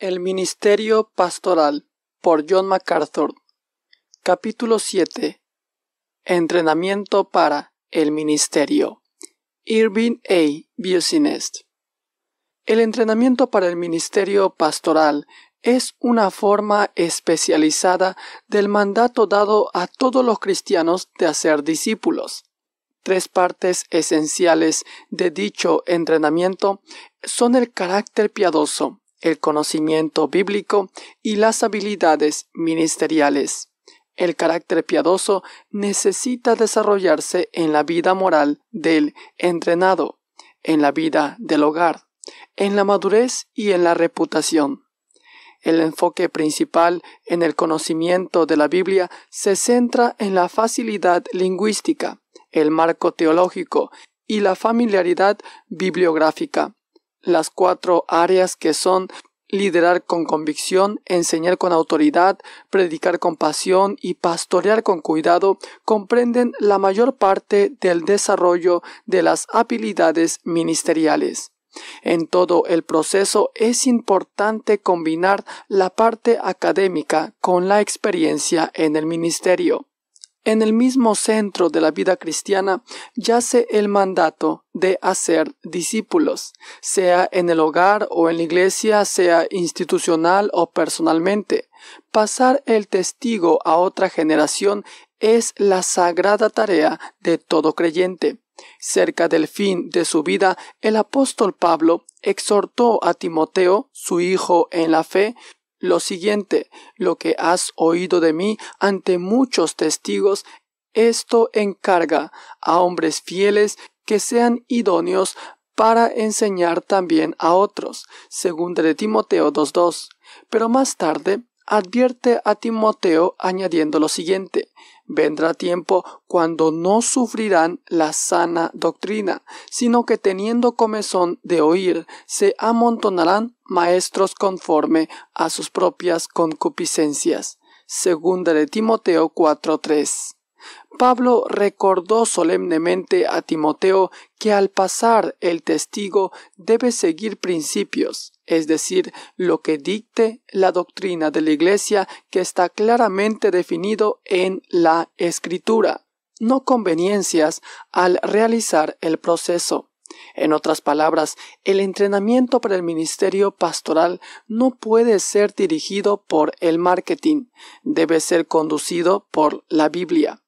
El Ministerio Pastoral por John MacArthur Capítulo 7 Entrenamiento para el Ministerio Irving A. Biosinest. El entrenamiento para el Ministerio Pastoral es una forma especializada del mandato dado a todos los cristianos de hacer discípulos. Tres partes esenciales de dicho entrenamiento son el carácter piadoso, el conocimiento bíblico y las habilidades ministeriales. El carácter piadoso necesita desarrollarse en la vida moral del entrenado, en la vida del hogar, en la madurez y en la reputación. El enfoque principal en el conocimiento de la Biblia se centra en la facilidad lingüística, el marco teológico y la familiaridad bibliográfica, las cuatro áreas que son liderar con convicción, enseñar con autoridad, predicar con pasión y pastorear con cuidado comprenden la mayor parte del desarrollo de las habilidades ministeriales. En todo el proceso es importante combinar la parte académica con la experiencia en el ministerio. En el mismo centro de la vida cristiana yace el mandato de hacer discípulos, sea en el hogar o en la iglesia, sea institucional o personalmente. Pasar el testigo a otra generación es la sagrada tarea de todo creyente. Cerca del fin de su vida, el apóstol Pablo exhortó a Timoteo, su hijo en la fe, lo siguiente, lo que has oído de mí ante muchos testigos, esto encarga a hombres fieles que sean idóneos para enseñar también a otros, según de Timoteo 2.2. Pero más tarde advierte a Timoteo añadiendo lo siguiente, Vendrá tiempo cuando no sufrirán la sana doctrina, sino que teniendo comezón de oír, se amontonarán maestros conforme a sus propias concupiscencias. Segunda de Timoteo 4:3. Pablo recordó solemnemente a Timoteo que al pasar el testigo debe seguir principios, es decir, lo que dicte la doctrina de la Iglesia que está claramente definido en la Escritura, no conveniencias al realizar el proceso. En otras palabras, el entrenamiento para el ministerio pastoral no puede ser dirigido por el marketing, debe ser conducido por la Biblia.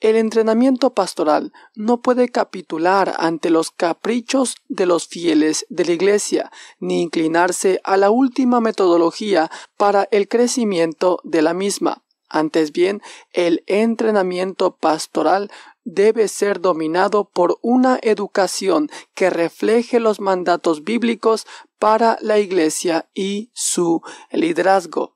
El entrenamiento pastoral no puede capitular ante los caprichos de los fieles de la Iglesia, ni inclinarse a la última metodología para el crecimiento de la misma. Antes bien, el entrenamiento pastoral debe ser dominado por una educación que refleje los mandatos bíblicos para la Iglesia y su liderazgo.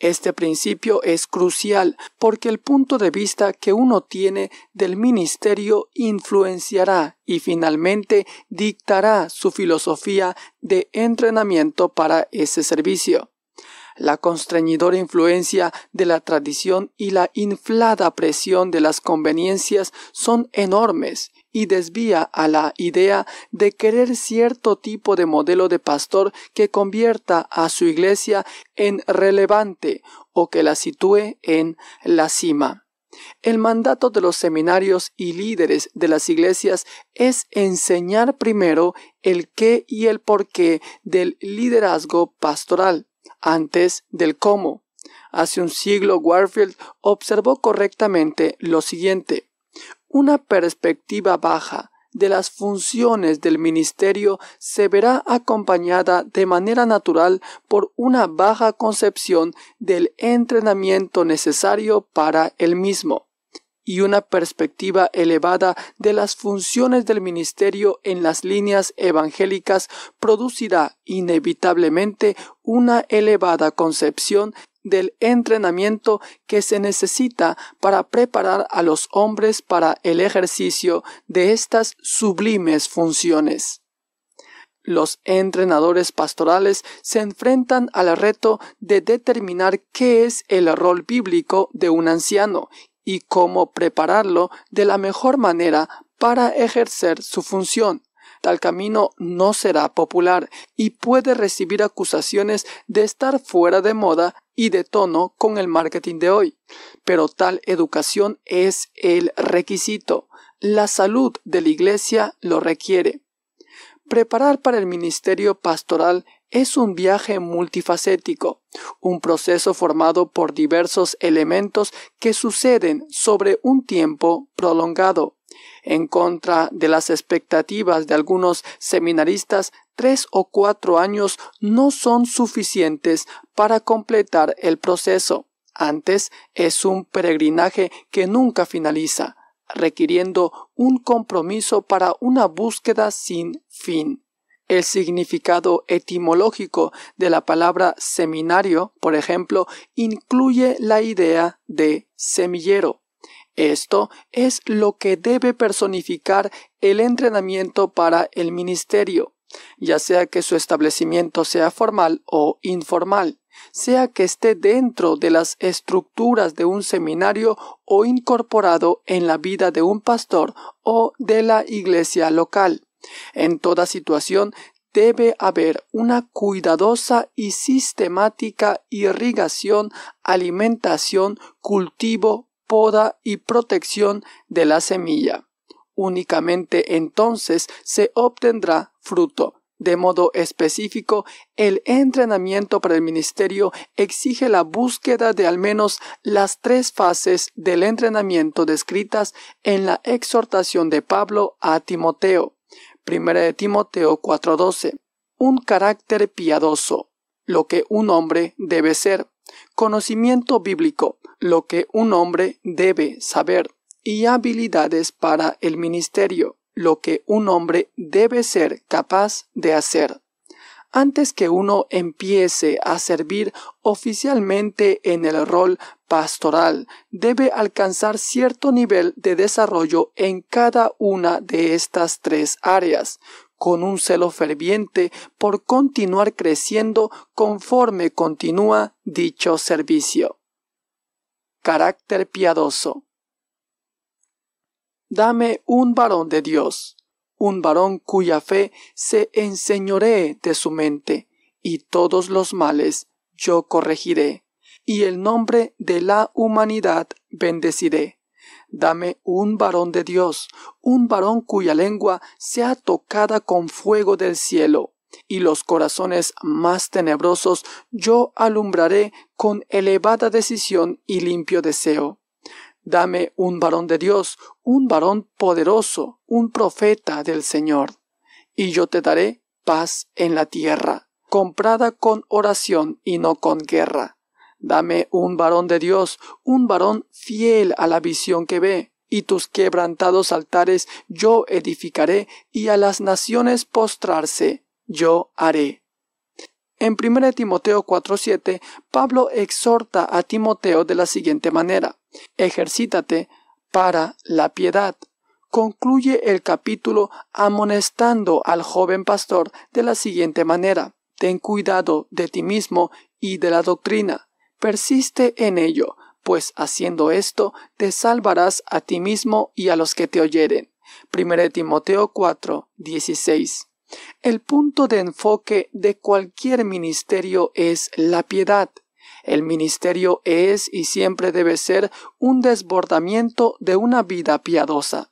Este principio es crucial porque el punto de vista que uno tiene del ministerio influenciará y finalmente dictará su filosofía de entrenamiento para ese servicio. La constreñidora influencia de la tradición y la inflada presión de las conveniencias son enormes y desvía a la idea de querer cierto tipo de modelo de pastor que convierta a su iglesia en relevante o que la sitúe en la cima. El mandato de los seminarios y líderes de las iglesias es enseñar primero el qué y el por qué del liderazgo pastoral, antes del cómo. Hace un siglo Warfield observó correctamente lo siguiente. Una perspectiva baja de las funciones del ministerio se verá acompañada de manera natural por una baja concepción del entrenamiento necesario para el mismo y una perspectiva elevada de las funciones del ministerio en las líneas evangélicas producirá inevitablemente una elevada concepción del entrenamiento que se necesita para preparar a los hombres para el ejercicio de estas sublimes funciones. Los entrenadores pastorales se enfrentan al reto de determinar qué es el rol bíblico de un anciano y cómo prepararlo de la mejor manera para ejercer su función tal camino no será popular y puede recibir acusaciones de estar fuera de moda y de tono con el marketing de hoy. Pero tal educación es el requisito. La salud de la Iglesia lo requiere. Preparar para el ministerio pastoral es un viaje multifacético, un proceso formado por diversos elementos que suceden sobre un tiempo prolongado. En contra de las expectativas de algunos seminaristas, tres o cuatro años no son suficientes para completar el proceso. Antes es un peregrinaje que nunca finaliza, requiriendo un compromiso para una búsqueda sin fin. El significado etimológico de la palabra seminario, por ejemplo, incluye la idea de semillero. Esto es lo que debe personificar el entrenamiento para el ministerio, ya sea que su establecimiento sea formal o informal, sea que esté dentro de las estructuras de un seminario o incorporado en la vida de un pastor o de la iglesia local. En toda situación debe haber una cuidadosa y sistemática irrigación, alimentación, cultivo, poda y protección de la semilla. Únicamente entonces se obtendrá fruto. De modo específico, el entrenamiento para el ministerio exige la búsqueda de al menos las tres fases del entrenamiento descritas en la exhortación de Pablo a Timoteo. Primera de Timoteo 4:12. Un carácter piadoso, lo que un hombre debe ser, conocimiento bíblico, lo que un hombre debe saber y habilidades para el ministerio, lo que un hombre debe ser capaz de hacer. Antes que uno empiece a servir oficialmente en el rol pastoral, debe alcanzar cierto nivel de desarrollo en cada una de estas tres áreas, con un celo ferviente por continuar creciendo conforme continúa dicho servicio carácter piadoso. Dame un varón de Dios, un varón cuya fe se enseñoree de su mente, y todos los males yo corregiré, y el nombre de la humanidad bendeciré. Dame un varón de Dios, un varón cuya lengua sea tocada con fuego del cielo, y los corazones más tenebrosos yo alumbraré con elevada decisión y limpio deseo. Dame un varón de Dios, un varón poderoso, un profeta del Señor, y yo te daré paz en la tierra, comprada con oración y no con guerra. Dame un varón de Dios, un varón fiel a la visión que ve, y tus quebrantados altares yo edificaré, y a las naciones postrarse, yo haré. En 1 Timoteo 4:7, Pablo exhorta a Timoteo de la siguiente manera, ejercítate para la piedad. Concluye el capítulo amonestando al joven pastor de la siguiente manera, ten cuidado de ti mismo y de la doctrina, persiste en ello, pues haciendo esto te salvarás a ti mismo y a los que te oyeren. 1 Timoteo 4, el punto de enfoque de cualquier ministerio es la piedad. El ministerio es y siempre debe ser un desbordamiento de una vida piadosa.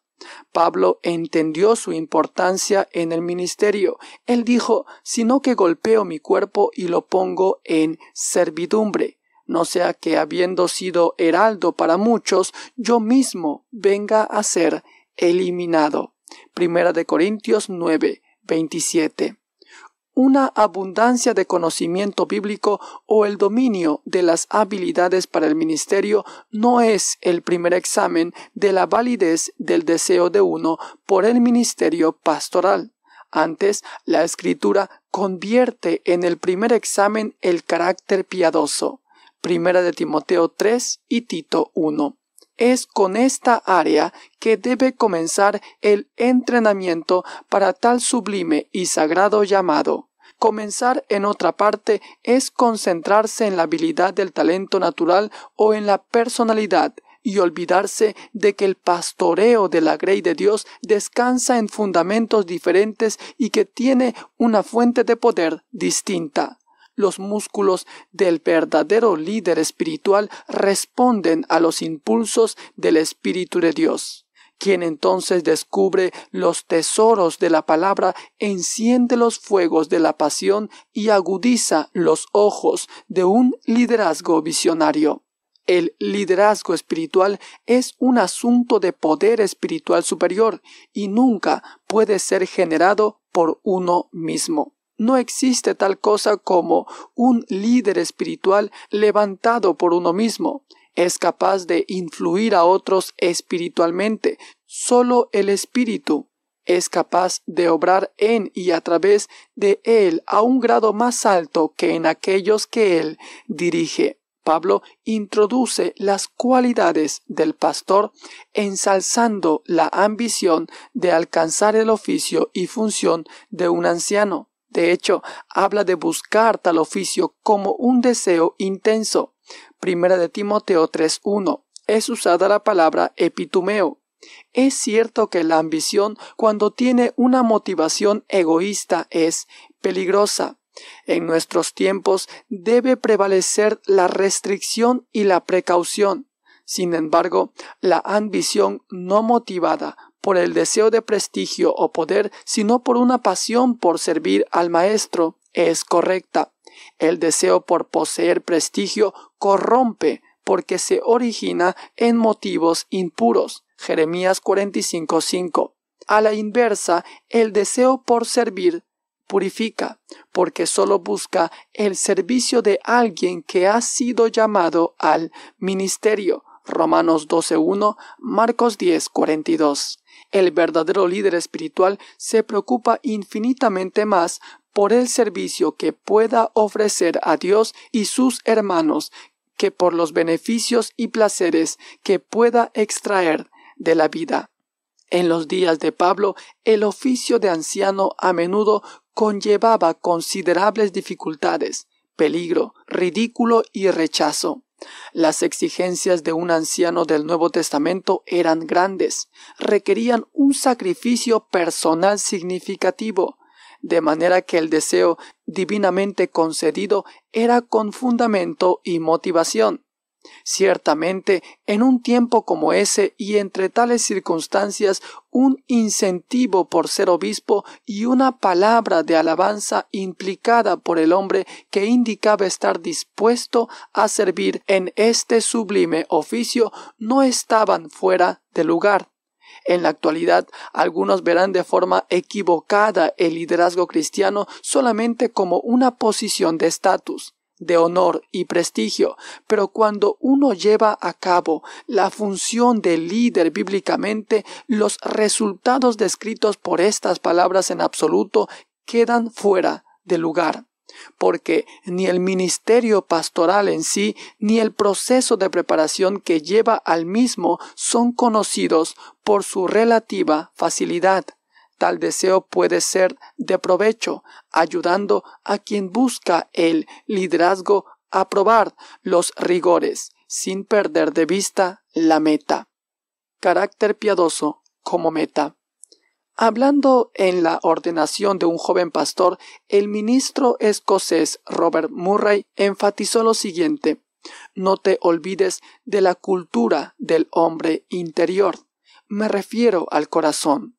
Pablo entendió su importancia en el ministerio. Él dijo, sino que golpeo mi cuerpo y lo pongo en servidumbre, no sea que habiendo sido heraldo para muchos, yo mismo venga a ser eliminado. Primera de Corintios 9, 27. Una abundancia de conocimiento bíblico o el dominio de las habilidades para el ministerio no es el primer examen de la validez del deseo de uno por el ministerio pastoral. Antes, la escritura convierte en el primer examen el carácter piadoso. Primera de Timoteo 3 y Tito 1. Es con esta área que debe comenzar el entrenamiento para tal sublime y sagrado llamado. Comenzar en otra parte es concentrarse en la habilidad del talento natural o en la personalidad y olvidarse de que el pastoreo de la grey de Dios descansa en fundamentos diferentes y que tiene una fuente de poder distinta. Los músculos del verdadero líder espiritual responden a los impulsos del Espíritu de Dios quien entonces descubre los tesoros de la palabra, enciende los fuegos de la pasión y agudiza los ojos de un liderazgo visionario. El liderazgo espiritual es un asunto de poder espiritual superior y nunca puede ser generado por uno mismo. No existe tal cosa como un líder espiritual levantado por uno mismo. Es capaz de influir a otros espiritualmente. Solo el espíritu es capaz de obrar en y a través de él a un grado más alto que en aquellos que él dirige. Pablo introduce las cualidades del pastor ensalzando la ambición de alcanzar el oficio y función de un anciano. De hecho, habla de buscar tal oficio como un deseo intenso. Primera de Timoteo 3.1. Es usada la palabra epitumeo. Es cierto que la ambición, cuando tiene una motivación egoísta, es peligrosa. En nuestros tiempos debe prevalecer la restricción y la precaución. Sin embargo, la ambición no motivada por el deseo de prestigio o poder, sino por una pasión por servir al maestro, es correcta. El deseo por poseer prestigio corrompe porque se origina en motivos impuros. Jeremías 45:5. A la inversa, el deseo por servir purifica, porque solo busca el servicio de alguien que ha sido llamado al ministerio. Romanos 12.1, Marcos 10.42. El verdadero líder espiritual se preocupa infinitamente más por el servicio que pueda ofrecer a Dios y sus hermanos que por los beneficios y placeres que pueda extraer de la vida. En los días de Pablo, el oficio de anciano a menudo conllevaba considerables dificultades, peligro, ridículo y rechazo. Las exigencias de un anciano del Nuevo Testamento eran grandes, requerían un sacrificio personal significativo, de manera que el deseo divinamente concedido era con fundamento y motivación. Ciertamente, en un tiempo como ese y entre tales circunstancias, un incentivo por ser obispo y una palabra de alabanza implicada por el hombre que indicaba estar dispuesto a servir en este sublime oficio no estaban fuera de lugar. En la actualidad, algunos verán de forma equivocada el liderazgo cristiano solamente como una posición de estatus de honor y prestigio, pero cuando uno lleva a cabo la función de líder bíblicamente, los resultados descritos por estas palabras en absoluto quedan fuera de lugar porque ni el ministerio pastoral en sí, ni el proceso de preparación que lleva al mismo son conocidos por su relativa facilidad. Tal deseo puede ser de provecho, ayudando a quien busca el liderazgo a probar los rigores, sin perder de vista la meta. Carácter piadoso como meta. Hablando en la ordenación de un joven pastor, el ministro escocés Robert Murray enfatizó lo siguiente No te olvides de la cultura del hombre interior. Me refiero al corazón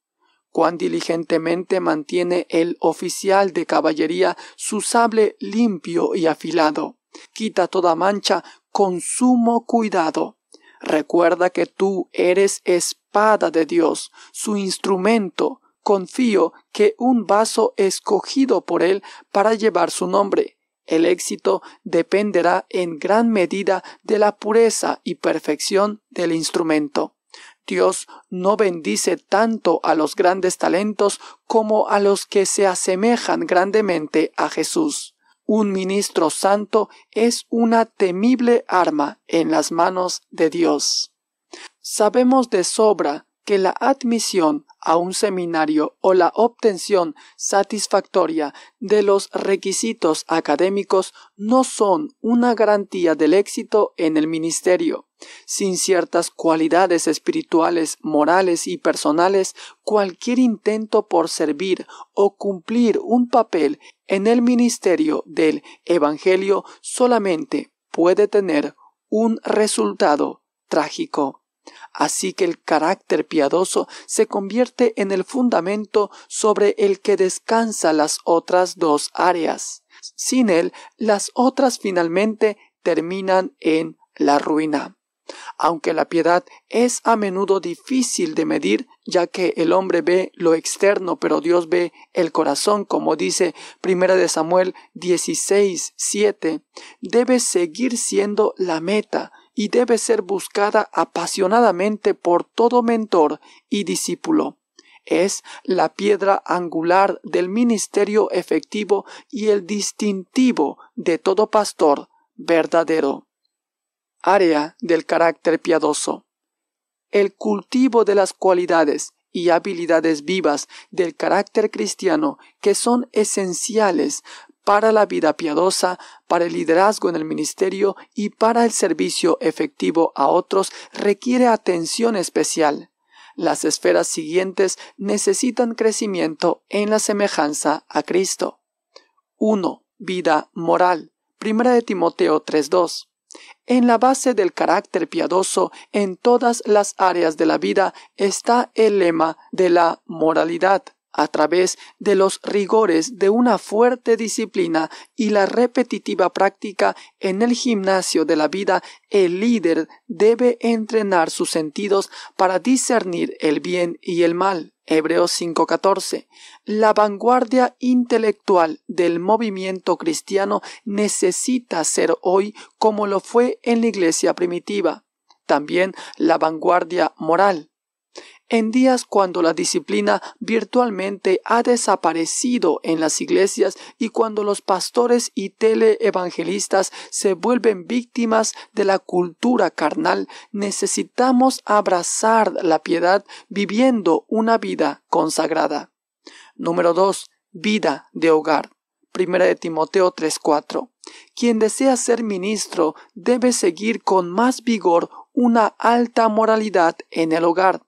cuán diligentemente mantiene el oficial de caballería su sable limpio y afilado. Quita toda mancha con sumo cuidado. Recuerda que tú eres espada de Dios, su instrumento. Confío que un vaso escogido por Él para llevar su nombre. El éxito dependerá en gran medida de la pureza y perfección del instrumento. Dios no bendice tanto a los grandes talentos como a los que se asemejan grandemente a Jesús. Un ministro santo es una temible arma en las manos de Dios. Sabemos de sobra que la admisión a un seminario o la obtención satisfactoria de los requisitos académicos no son una garantía del éxito en el ministerio. Sin ciertas cualidades espirituales, morales y personales, cualquier intento por servir o cumplir un papel en el ministerio del Evangelio solamente puede tener un resultado trágico. Así que el carácter piadoso se convierte en el fundamento sobre el que descansa las otras dos áreas. Sin él, las otras finalmente terminan en la ruina. Aunque la piedad es a menudo difícil de medir, ya que el hombre ve lo externo, pero Dios ve el corazón, como dice 1 Samuel 16, debe seguir siendo la meta, y debe ser buscada apasionadamente por todo mentor y discípulo. Es la piedra angular del ministerio efectivo y el distintivo de todo pastor verdadero. Área del carácter piadoso. El cultivo de las cualidades y habilidades vivas del carácter cristiano que son esenciales para la vida piadosa, para el liderazgo en el ministerio y para el servicio efectivo a otros requiere atención especial. Las esferas siguientes necesitan crecimiento en la semejanza a Cristo. 1. Vida moral. Primera de Timoteo 3.2. En la base del carácter piadoso en todas las áreas de la vida está el lema de la moralidad a través de los rigores de una fuerte disciplina y la repetitiva práctica en el gimnasio de la vida, el líder debe entrenar sus sentidos para discernir el bien y el mal. Hebreos 5:14. La vanguardia intelectual del movimiento cristiano necesita ser hoy como lo fue en la iglesia primitiva. También la vanguardia moral. En días cuando la disciplina virtualmente ha desaparecido en las iglesias y cuando los pastores y teleevangelistas se vuelven víctimas de la cultura carnal, necesitamos abrazar la piedad viviendo una vida consagrada. Número 2. Vida de hogar. Primera de Timoteo 3:4. Quien desea ser ministro debe seguir con más vigor una alta moralidad en el hogar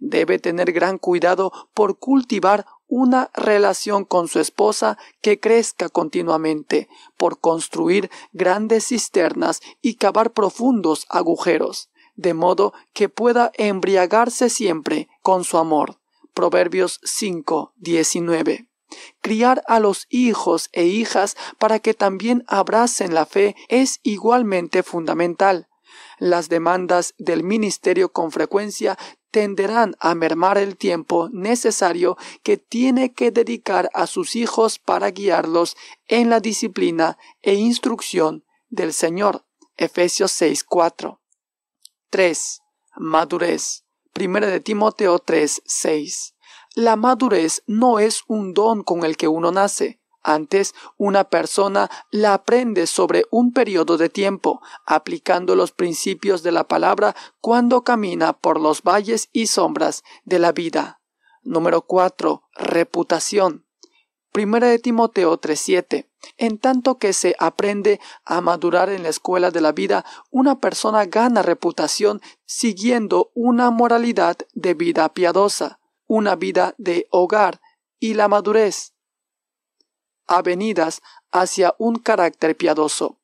debe tener gran cuidado por cultivar una relación con su esposa que crezca continuamente, por construir grandes cisternas y cavar profundos agujeros, de modo que pueda embriagarse siempre con su amor. Proverbios 5, Criar a los hijos e hijas para que también abracen la fe es igualmente fundamental. Las demandas del ministerio con frecuencia tenderán a mermar el tiempo necesario que tiene que dedicar a sus hijos para guiarlos en la disciplina e instrucción del Señor. Efesios 6:4. 3. Madurez. 1 de Timoteo 3:6. La madurez no es un don con el que uno nace, antes, una persona la aprende sobre un periodo de tiempo, aplicando los principios de la palabra cuando camina por los valles y sombras de la vida. Número 4. Reputación. Primera de Timoteo 3:7. En tanto que se aprende a madurar en la escuela de la vida, una persona gana reputación siguiendo una moralidad de vida piadosa, una vida de hogar y la madurez avenidas hacia un carácter piadoso.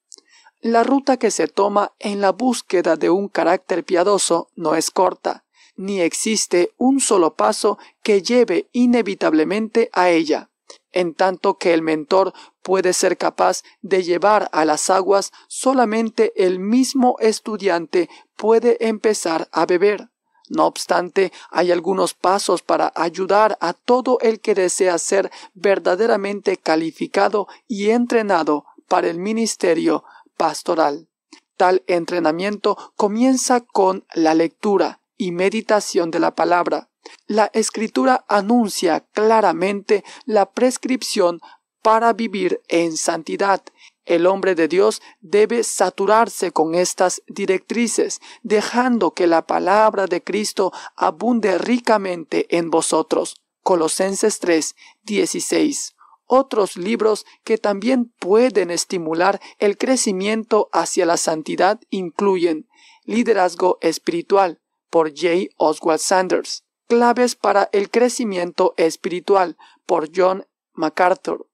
La ruta que se toma en la búsqueda de un carácter piadoso no es corta, ni existe un solo paso que lleve inevitablemente a ella, en tanto que el mentor puede ser capaz de llevar a las aguas solamente el mismo estudiante puede empezar a beber. No obstante, hay algunos pasos para ayudar a todo el que desea ser verdaderamente calificado y entrenado para el ministerio pastoral. Tal entrenamiento comienza con la lectura y meditación de la palabra. La escritura anuncia claramente la prescripción para vivir en santidad el hombre de Dios debe saturarse con estas directrices, dejando que la palabra de Cristo abunde ricamente en vosotros. Colosenses 3, 16 otros libros que también pueden estimular el crecimiento hacia la santidad incluyen Liderazgo Espiritual por J. Oswald Sanders, Claves para el Crecimiento Espiritual por John MacArthur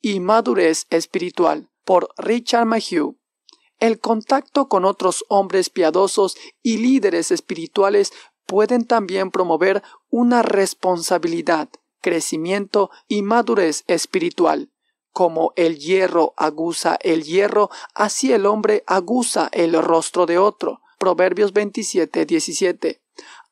y Madurez Espiritual por Richard Mayhew. El contacto con otros hombres piadosos y líderes espirituales pueden también promover una responsabilidad, crecimiento y madurez espiritual. Como el hierro aguza el hierro, así el hombre aguza el rostro de otro. Proverbios 27,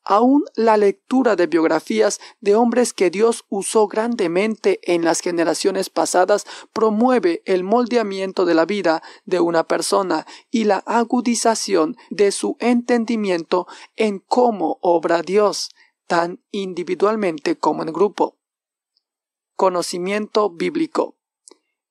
Aún la lectura de biografías de hombres que Dios usó grandemente en las generaciones pasadas promueve el moldeamiento de la vida de una persona y la agudización de su entendimiento en cómo obra Dios, tan individualmente como en grupo. Conocimiento bíblico.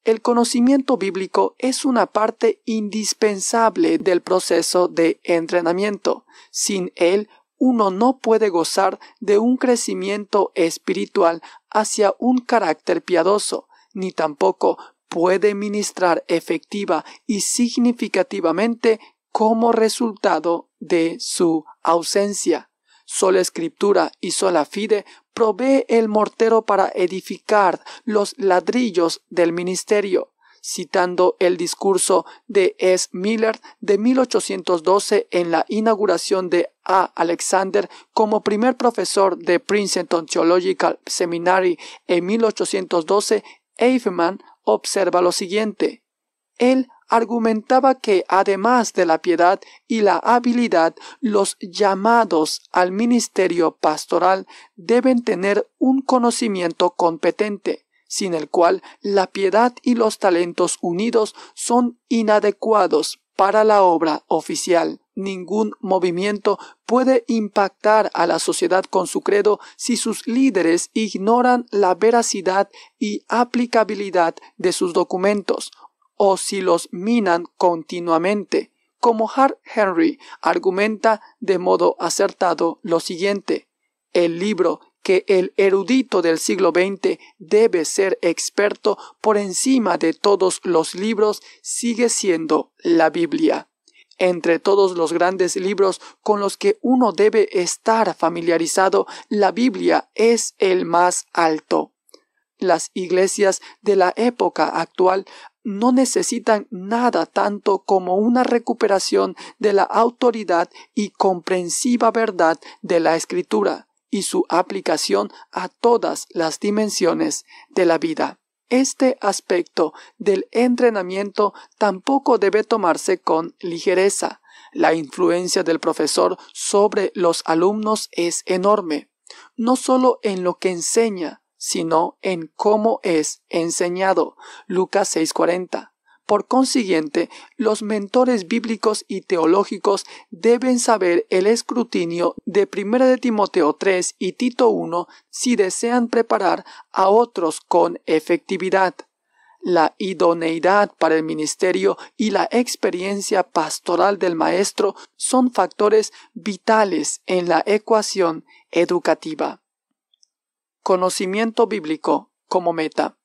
El conocimiento bíblico es una parte indispensable del proceso de entrenamiento. Sin él, uno no puede gozar de un crecimiento espiritual hacia un carácter piadoso, ni tampoco puede ministrar efectiva y significativamente como resultado de su ausencia. Sola escritura y sola fide provee el mortero para edificar los ladrillos del ministerio citando el discurso de S. Miller de 1812 en la inauguración de A. Alexander como primer profesor de Princeton Theological Seminary en 1812, Eifman observa lo siguiente. Él argumentaba que además de la piedad y la habilidad, los llamados al ministerio pastoral deben tener un conocimiento competente sin el cual la piedad y los talentos unidos son inadecuados para la obra oficial. Ningún movimiento puede impactar a la sociedad con su credo si sus líderes ignoran la veracidad y aplicabilidad de sus documentos o si los minan continuamente. Como Hart Henry argumenta de modo acertado lo siguiente, el libro que el erudito del siglo XX debe ser experto por encima de todos los libros sigue siendo la Biblia. Entre todos los grandes libros con los que uno debe estar familiarizado, la Biblia es el más alto. Las iglesias de la época actual no necesitan nada tanto como una recuperación de la autoridad y comprensiva verdad de la escritura y su aplicación a todas las dimensiones de la vida. Este aspecto del entrenamiento tampoco debe tomarse con ligereza. La influencia del profesor sobre los alumnos es enorme, no solo en lo que enseña, sino en cómo es enseñado. Lucas 6:40. Por consiguiente, los mentores bíblicos y teológicos deben saber el escrutinio de 1 de Timoteo 3 y Tito 1 si desean preparar a otros con efectividad. La idoneidad para el ministerio y la experiencia pastoral del maestro son factores vitales en la ecuación educativa. Conocimiento bíblico como meta.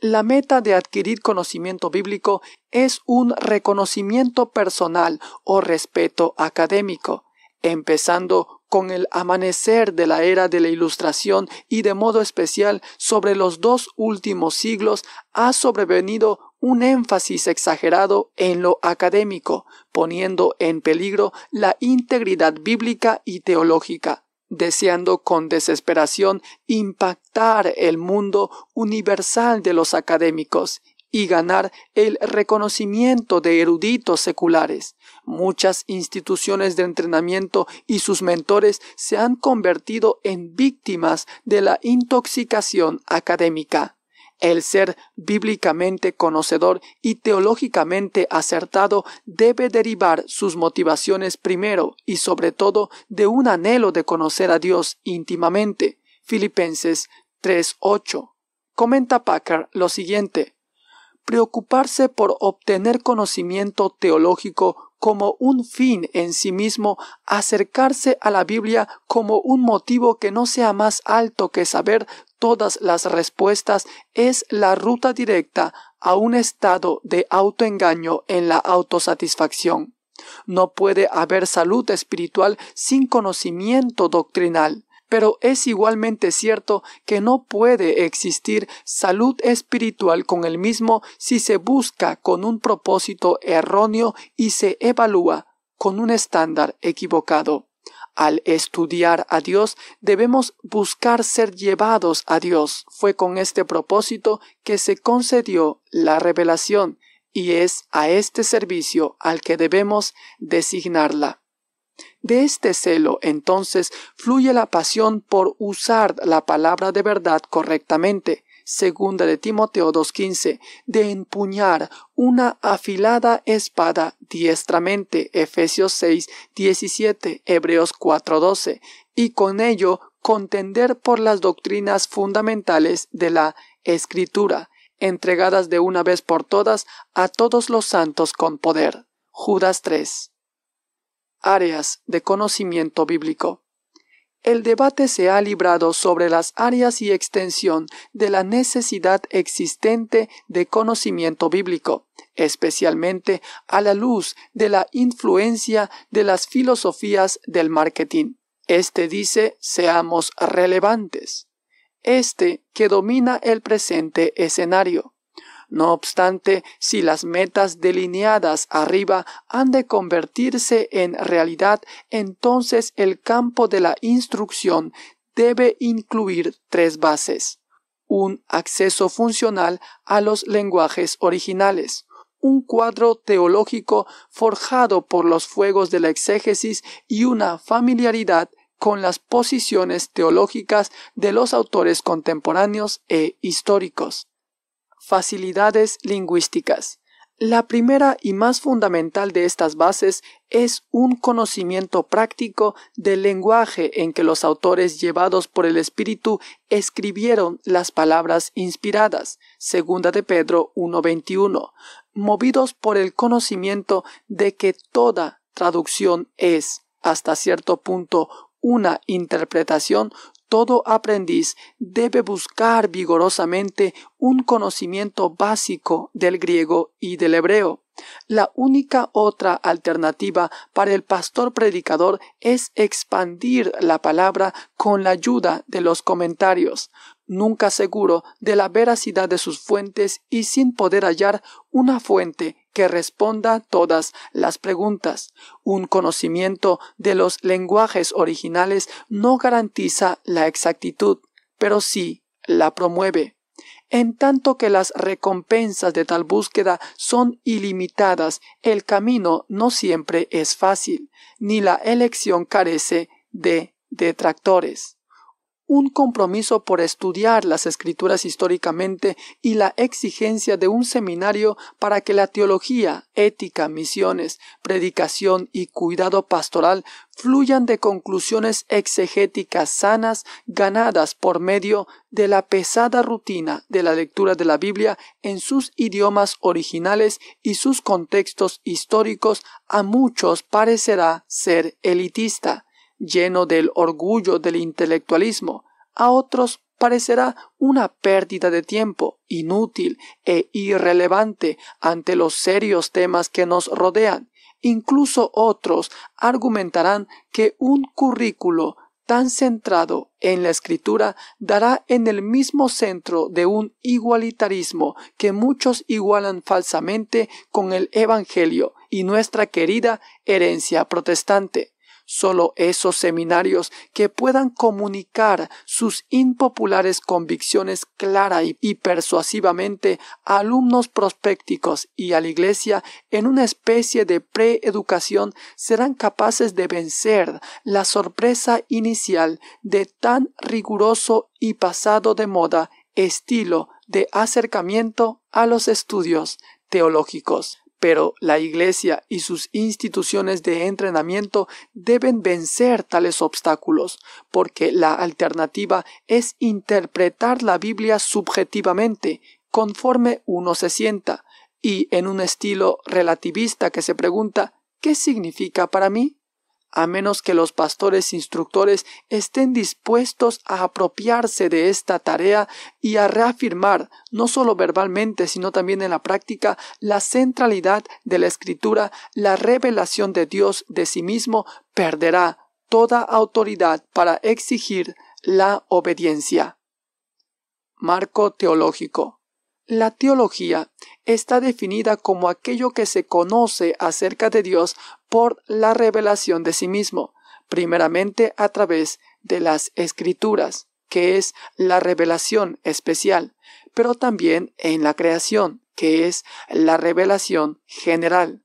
La meta de adquirir conocimiento bíblico es un reconocimiento personal o respeto académico, empezando con el amanecer de la era de la Ilustración y de modo especial sobre los dos últimos siglos ha sobrevenido un énfasis exagerado en lo académico, poniendo en peligro la integridad bíblica y teológica deseando con desesperación impactar el mundo universal de los académicos y ganar el reconocimiento de eruditos seculares. Muchas instituciones de entrenamiento y sus mentores se han convertido en víctimas de la intoxicación académica. El ser bíblicamente conocedor y teológicamente acertado debe derivar sus motivaciones primero y sobre todo de un anhelo de conocer a Dios íntimamente. Filipenses 3.8. Comenta Packer lo siguiente. Preocuparse por obtener conocimiento teológico como un fin en sí mismo, acercarse a la Biblia como un motivo que no sea más alto que saber todas las respuestas, es la ruta directa a un estado de autoengaño en la autosatisfacción. No puede haber salud espiritual sin conocimiento doctrinal pero es igualmente cierto que no puede existir salud espiritual con el mismo si se busca con un propósito erróneo y se evalúa con un estándar equivocado. Al estudiar a Dios debemos buscar ser llevados a Dios. Fue con este propósito que se concedió la revelación y es a este servicio al que debemos designarla. De este celo, entonces, fluye la pasión por usar la palabra de verdad correctamente, segunda de Timoteo 2.15, de empuñar una afilada espada diestramente, Efesios 6, 17, Hebreos 4.12, y con ello contender por las doctrinas fundamentales de la Escritura, entregadas de una vez por todas a todos los santos con poder. Judas 3 áreas de conocimiento bíblico. El debate se ha librado sobre las áreas y extensión de la necesidad existente de conocimiento bíblico, especialmente a la luz de la influencia de las filosofías del marketing. Este dice seamos relevantes. Este que domina el presente escenario. No obstante, si las metas delineadas arriba han de convertirse en realidad, entonces el campo de la instrucción debe incluir tres bases. Un acceso funcional a los lenguajes originales un cuadro teológico forjado por los fuegos de la exégesis y una familiaridad con las posiciones teológicas de los autores contemporáneos e históricos. Facilidades lingüísticas. La primera y más fundamental de estas bases es un conocimiento práctico del lenguaje en que los autores llevados por el espíritu escribieron las palabras inspiradas, segunda de Pedro 1.21, movidos por el conocimiento de que toda traducción es, hasta cierto punto, una interpretación, todo aprendiz debe buscar vigorosamente un conocimiento básico del griego y del hebreo. La única otra alternativa para el pastor predicador es expandir la palabra con la ayuda de los comentarios nunca seguro de la veracidad de sus fuentes y sin poder hallar una fuente que responda todas las preguntas. Un conocimiento de los lenguajes originales no garantiza la exactitud, pero sí la promueve. En tanto que las recompensas de tal búsqueda son ilimitadas, el camino no siempre es fácil, ni la elección carece de detractores un compromiso por estudiar las escrituras históricamente y la exigencia de un seminario para que la teología, ética, misiones, predicación y cuidado pastoral fluyan de conclusiones exegéticas sanas ganadas por medio de la pesada rutina de la lectura de la Biblia en sus idiomas originales y sus contextos históricos a muchos parecerá ser elitista lleno del orgullo del intelectualismo, a otros parecerá una pérdida de tiempo inútil e irrelevante ante los serios temas que nos rodean. Incluso otros argumentarán que un currículo tan centrado en la escritura dará en el mismo centro de un igualitarismo que muchos igualan falsamente con el Evangelio y nuestra querida herencia protestante. Solo esos seminarios que puedan comunicar sus impopulares convicciones clara y persuasivamente a alumnos prospecticos y a la Iglesia en una especie de preeducación serán capaces de vencer la sorpresa inicial de tan riguroso y pasado de moda estilo de acercamiento a los estudios teológicos pero la Iglesia y sus instituciones de entrenamiento deben vencer tales obstáculos, porque la alternativa es interpretar la Biblia subjetivamente, conforme uno se sienta, y en un estilo relativista que se pregunta ¿qué significa para mí? a menos que los pastores instructores estén dispuestos a apropiarse de esta tarea y a reafirmar, no solo verbalmente, sino también en la práctica, la centralidad de la escritura, la revelación de Dios de sí mismo, perderá toda autoridad para exigir la obediencia. Marco teológico. La teología está definida como aquello que se conoce acerca de Dios por la revelación de sí mismo, primeramente a través de las escrituras, que es la revelación especial, pero también en la creación, que es la revelación general.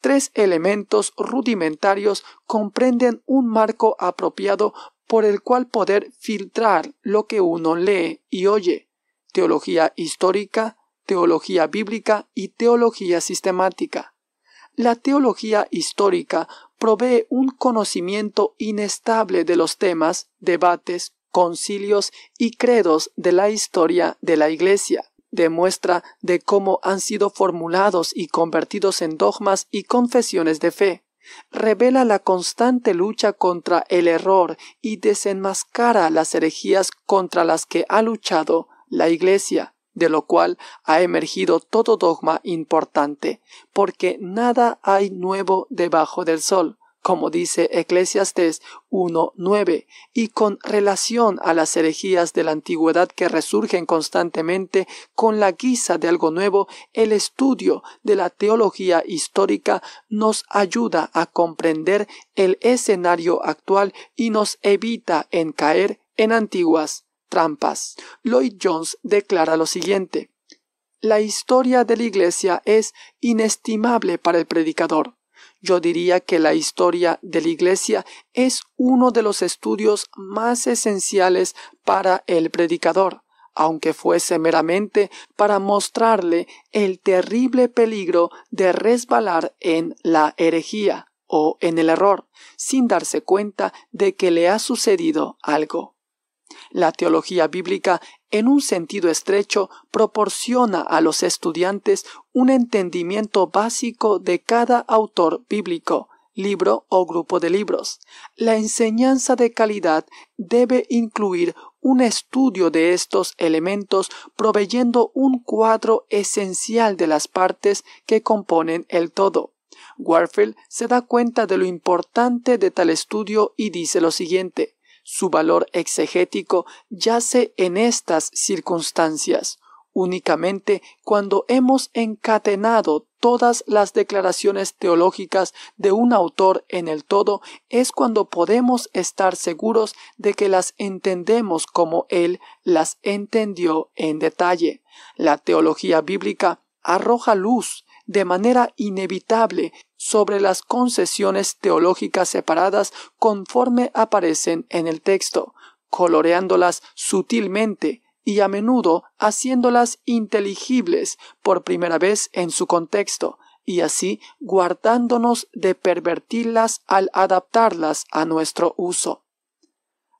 Tres elementos rudimentarios comprenden un marco apropiado por el cual poder filtrar lo que uno lee y oye. Teología histórica, teología bíblica y teología sistemática. La teología histórica provee un conocimiento inestable de los temas, debates, concilios y credos de la historia de la Iglesia. Demuestra de cómo han sido formulados y convertidos en dogmas y confesiones de fe. Revela la constante lucha contra el error y desenmascara las herejías contra las que ha luchado la Iglesia de lo cual ha emergido todo dogma importante, porque nada hay nuevo debajo del sol, como dice Eclesiastes 1.9, y con relación a las herejías de la antigüedad que resurgen constantemente con la guisa de algo nuevo, el estudio de la teología histórica nos ayuda a comprender el escenario actual y nos evita en caer en antiguas trampas. Lloyd Jones declara lo siguiente. La historia de la Iglesia es inestimable para el predicador. Yo diría que la historia de la Iglesia es uno de los estudios más esenciales para el predicador, aunque fuese meramente para mostrarle el terrible peligro de resbalar en la herejía o en el error, sin darse cuenta de que le ha sucedido algo. La teología bíblica, en un sentido estrecho, proporciona a los estudiantes un entendimiento básico de cada autor bíblico, libro o grupo de libros. La enseñanza de calidad debe incluir un estudio de estos elementos proveyendo un cuadro esencial de las partes que componen el todo. Warfield se da cuenta de lo importante de tal estudio y dice lo siguiente su valor exegético yace en estas circunstancias. Únicamente cuando hemos encatenado todas las declaraciones teológicas de un autor en el todo es cuando podemos estar seguros de que las entendemos como él las entendió en detalle. La teología bíblica arroja luz de manera inevitable sobre las concesiones teológicas separadas conforme aparecen en el texto, coloreándolas sutilmente y a menudo haciéndolas inteligibles por primera vez en su contexto, y así guardándonos de pervertirlas al adaptarlas a nuestro uso.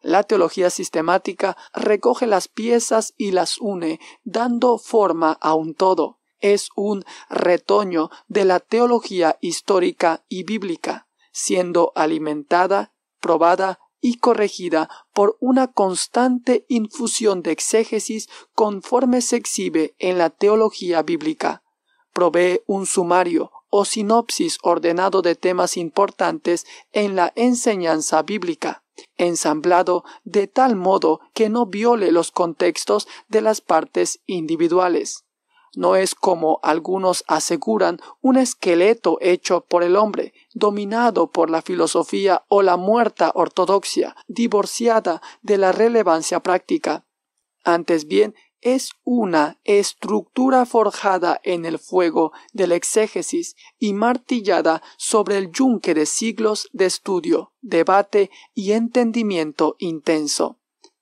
La teología sistemática recoge las piezas y las une, dando forma a un todo es un retoño de la teología histórica y bíblica, siendo alimentada, probada y corregida por una constante infusión de exégesis conforme se exhibe en la teología bíblica. Provee un sumario o sinopsis ordenado de temas importantes en la enseñanza bíblica, ensamblado de tal modo que no viole los contextos de las partes individuales no es como algunos aseguran un esqueleto hecho por el hombre, dominado por la filosofía o la muerta ortodoxia, divorciada de la relevancia práctica. Antes bien, es una estructura forjada en el fuego del exégesis y martillada sobre el yunque de siglos de estudio, debate y entendimiento intenso.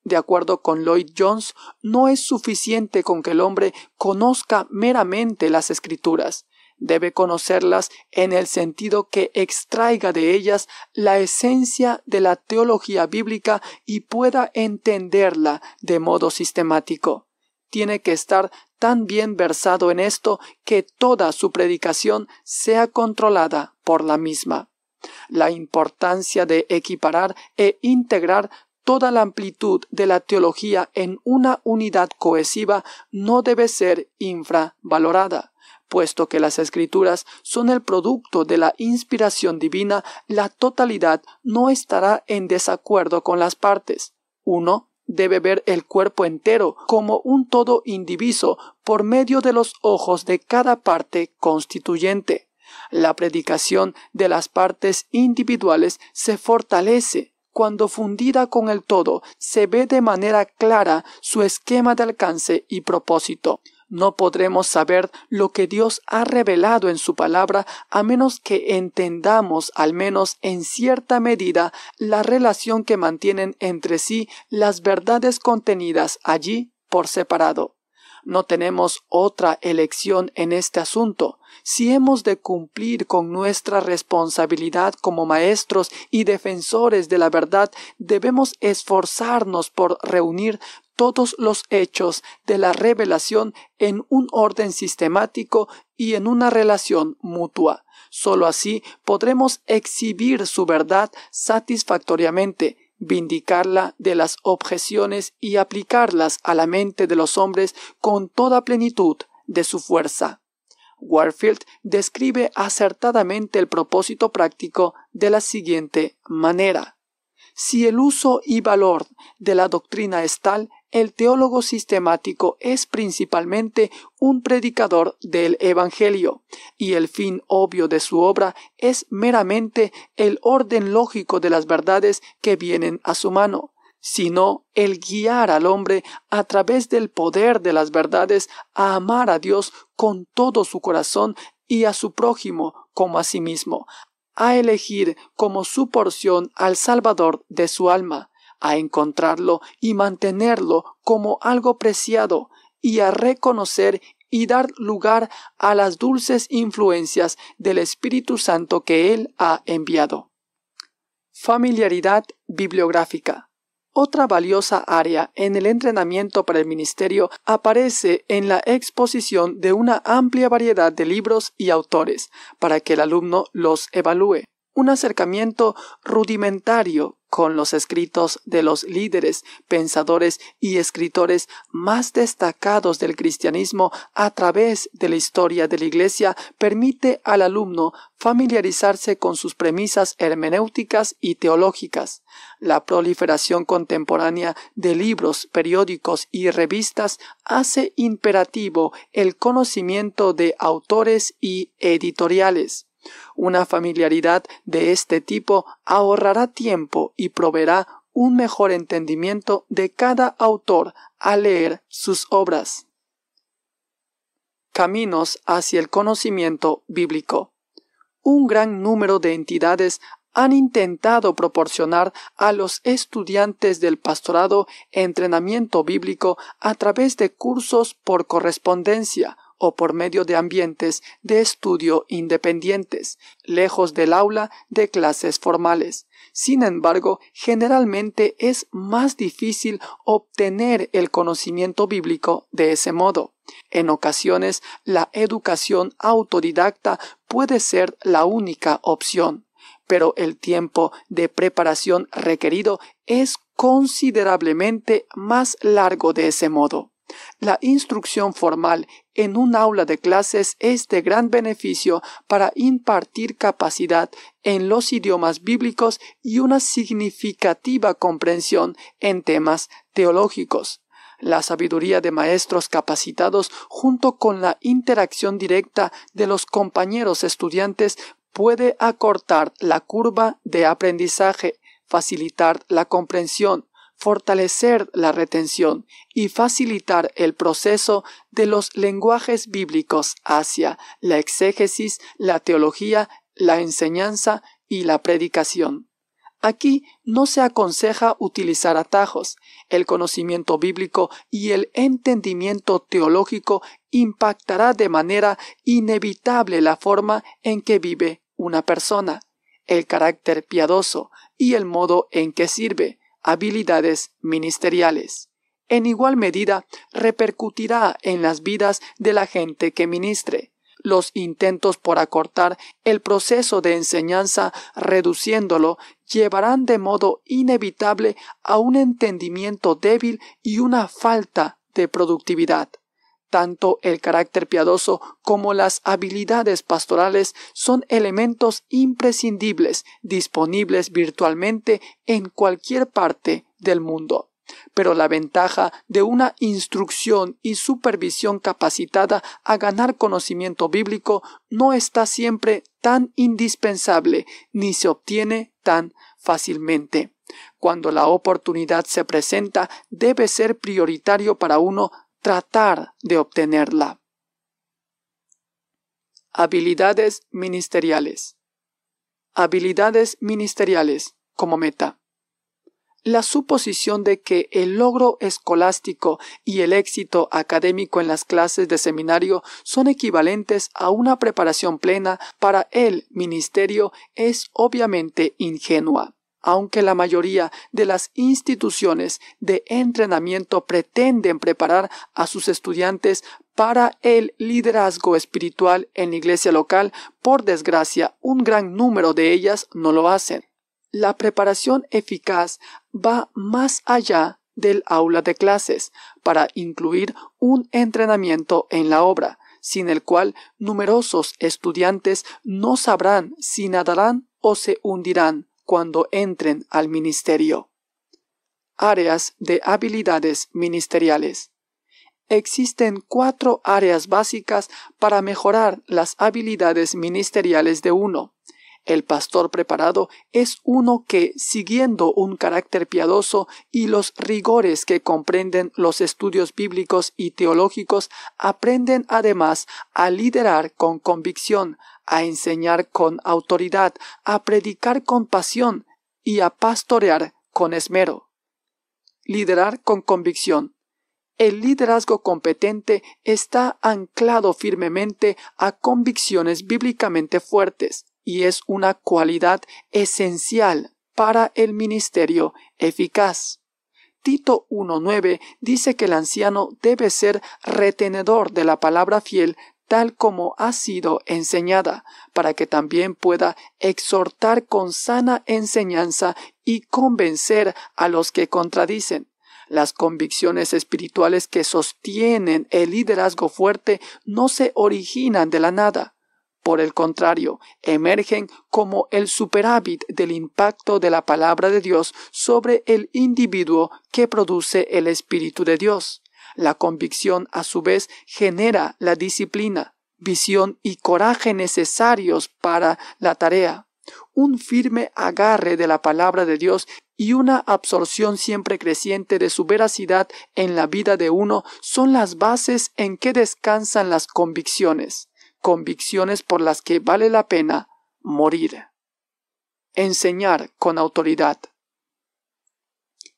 De acuerdo con Lloyd Jones, no es suficiente con que el hombre conozca meramente las escrituras, debe conocerlas en el sentido que extraiga de ellas la esencia de la teología bíblica y pueda entenderla de modo sistemático. Tiene que estar tan bien versado en esto que toda su predicación sea controlada por la misma. La importancia de equiparar e integrar Toda la amplitud de la teología en una unidad cohesiva no debe ser infravalorada puesto que las escrituras son el producto de la inspiración divina, la totalidad no estará en desacuerdo con las partes. Uno debe ver el cuerpo entero como un todo indiviso por medio de los ojos de cada parte constituyente. La predicación de las partes individuales se fortalece cuando fundida con el todo, se ve de manera clara su esquema de alcance y propósito. No podremos saber lo que Dios ha revelado en su palabra a menos que entendamos, al menos en cierta medida, la relación que mantienen entre sí las verdades contenidas allí por separado. No tenemos otra elección en este asunto. Si hemos de cumplir con nuestra responsabilidad como maestros y defensores de la verdad, debemos esforzarnos por reunir todos los hechos de la revelación en un orden sistemático y en una relación mutua. Solo así podremos exhibir su verdad satisfactoriamente vindicarla de las objeciones y aplicarlas a la mente de los hombres con toda plenitud de su fuerza. Warfield describe acertadamente el propósito práctico de la siguiente manera. Si el uso y valor de la doctrina es tal el teólogo sistemático es principalmente un predicador del Evangelio, y el fin obvio de su obra es meramente el orden lógico de las verdades que vienen a su mano, sino el guiar al hombre a través del poder de las verdades a amar a Dios con todo su corazón y a su prójimo como a sí mismo, a elegir como su porción al Salvador de su alma, a encontrarlo y mantenerlo como algo preciado y a reconocer y dar lugar a las dulces influencias del Espíritu Santo que Él ha enviado. Familiaridad bibliográfica. Otra valiosa área en el entrenamiento para el ministerio aparece en la exposición de una amplia variedad de libros y autores para que el alumno los evalúe un acercamiento rudimentario con los escritos de los líderes, pensadores y escritores más destacados del cristianismo a través de la historia de la Iglesia permite al alumno familiarizarse con sus premisas hermenéuticas y teológicas. La proliferación contemporánea de libros, periódicos y revistas hace imperativo el conocimiento de autores y editoriales. Una familiaridad de este tipo ahorrará tiempo y proveerá un mejor entendimiento de cada autor al leer sus obras. Caminos hacia el conocimiento bíblico. Un gran número de entidades han intentado proporcionar a los estudiantes del pastorado entrenamiento bíblico a través de cursos por correspondencia, o por medio de ambientes de estudio independientes, lejos del aula de clases formales. Sin embargo, generalmente es más difícil obtener el conocimiento bíblico de ese modo. En ocasiones, la educación autodidacta puede ser la única opción, pero el tiempo de preparación requerido es considerablemente más largo de ese modo. La instrucción formal en un aula de clases es de gran beneficio para impartir capacidad en los idiomas bíblicos y una significativa comprensión en temas teológicos. La sabiduría de maestros capacitados junto con la interacción directa de los compañeros estudiantes puede acortar la curva de aprendizaje, facilitar la comprensión, fortalecer la retención y facilitar el proceso de los lenguajes bíblicos hacia la exégesis, la teología, la enseñanza y la predicación. Aquí no se aconseja utilizar atajos. El conocimiento bíblico y el entendimiento teológico impactará de manera inevitable la forma en que vive una persona, el carácter piadoso y el modo en que sirve, habilidades ministeriales. En igual medida, repercutirá en las vidas de la gente que ministre. Los intentos por acortar el proceso de enseñanza reduciéndolo llevarán de modo inevitable a un entendimiento débil y una falta de productividad. Tanto el carácter piadoso como las habilidades pastorales son elementos imprescindibles disponibles virtualmente en cualquier parte del mundo. Pero la ventaja de una instrucción y supervisión capacitada a ganar conocimiento bíblico no está siempre tan indispensable ni se obtiene tan fácilmente. Cuando la oportunidad se presenta, debe ser prioritario para uno tratar de obtenerla. Habilidades ministeriales. Habilidades ministeriales como meta. La suposición de que el logro escolástico y el éxito académico en las clases de seminario son equivalentes a una preparación plena para el ministerio es obviamente ingenua. Aunque la mayoría de las instituciones de entrenamiento pretenden preparar a sus estudiantes para el liderazgo espiritual en la iglesia local, por desgracia, un gran número de ellas no lo hacen. La preparación eficaz va más allá del aula de clases para incluir un entrenamiento en la obra, sin el cual numerosos estudiantes no sabrán si nadarán o se hundirán cuando entren al ministerio. Áreas de habilidades ministeriales. Existen cuatro áreas básicas para mejorar las habilidades ministeriales de uno. El pastor preparado es uno que, siguiendo un carácter piadoso y los rigores que comprenden los estudios bíblicos y teológicos, aprenden además a liderar con convicción, a enseñar con autoridad, a predicar con pasión y a pastorear con esmero. Liderar con convicción. El liderazgo competente está anclado firmemente a convicciones bíblicamente fuertes y es una cualidad esencial para el ministerio eficaz. Tito 1.9 dice que el anciano debe ser retenedor de la palabra fiel tal como ha sido enseñada, para que también pueda exhortar con sana enseñanza y convencer a los que contradicen. Las convicciones espirituales que sostienen el liderazgo fuerte no se originan de la nada. Por el contrario, emergen como el superávit del impacto de la palabra de Dios sobre el individuo que produce el Espíritu de Dios. La convicción, a su vez, genera la disciplina, visión y coraje necesarios para la tarea, un firme agarre de la palabra de Dios y una absorción siempre creciente de su veracidad en la vida de uno son las bases en que descansan las convicciones, convicciones por las que vale la pena morir. Enseñar con autoridad.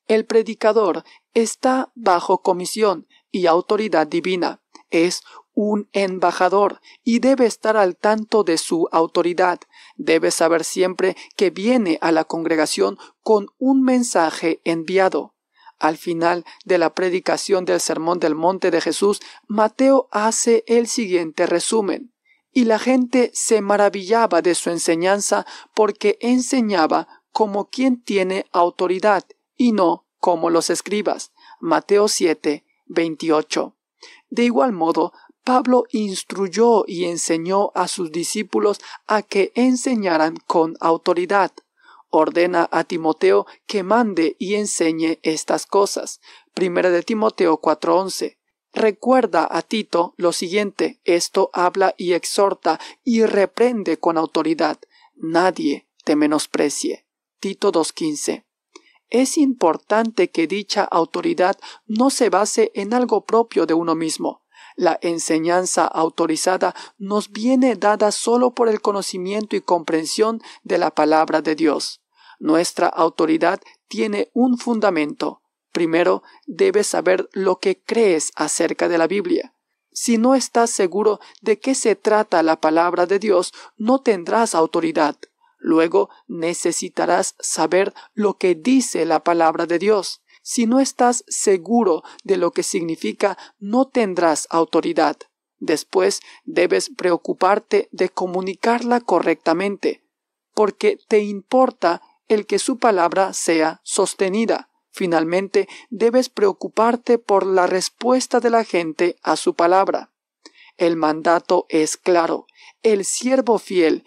El predicador está bajo comisión y autoridad divina. Es un embajador y debe estar al tanto de su autoridad. Debe saber siempre que viene a la congregación con un mensaje enviado. Al final de la predicación del Sermón del Monte de Jesús, Mateo hace el siguiente resumen. Y la gente se maravillaba de su enseñanza porque enseñaba como quien tiene autoridad y no como los escribas. Mateo 7, 28. De igual modo, Pablo instruyó y enseñó a sus discípulos a que enseñaran con autoridad. Ordena a Timoteo que mande y enseñe estas cosas. Primera de Timoteo 4:11. Recuerda a Tito lo siguiente, esto habla y exhorta y reprende con autoridad. Nadie te menosprecie. Tito 2.15 es importante que dicha autoridad no se base en algo propio de uno mismo. La enseñanza autorizada nos viene dada solo por el conocimiento y comprensión de la palabra de Dios. Nuestra autoridad tiene un fundamento. Primero, debes saber lo que crees acerca de la Biblia. Si no estás seguro de qué se trata la palabra de Dios, no tendrás autoridad. Luego necesitarás saber lo que dice la palabra de Dios. Si no estás seguro de lo que significa, no tendrás autoridad. Después debes preocuparte de comunicarla correctamente, porque te importa el que su palabra sea sostenida. Finalmente, debes preocuparte por la respuesta de la gente a su palabra. El mandato es claro. El siervo fiel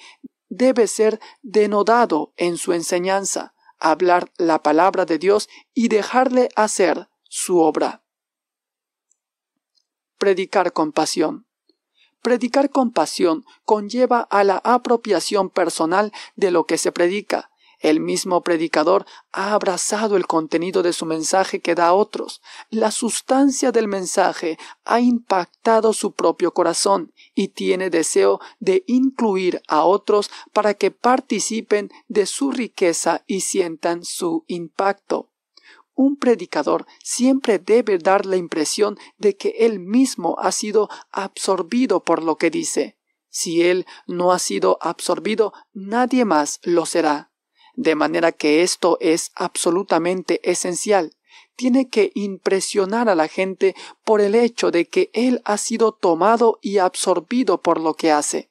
debe ser denodado en su enseñanza, hablar la palabra de Dios y dejarle hacer su obra. Predicar con pasión. Predicar con pasión conlleva a la apropiación personal de lo que se predica, el mismo predicador ha abrazado el contenido de su mensaje que da a otros. La sustancia del mensaje ha impactado su propio corazón y tiene deseo de incluir a otros para que participen de su riqueza y sientan su impacto. Un predicador siempre debe dar la impresión de que él mismo ha sido absorbido por lo que dice. Si él no ha sido absorbido, nadie más lo será. De manera que esto es absolutamente esencial. Tiene que impresionar a la gente por el hecho de que él ha sido tomado y absorbido por lo que hace.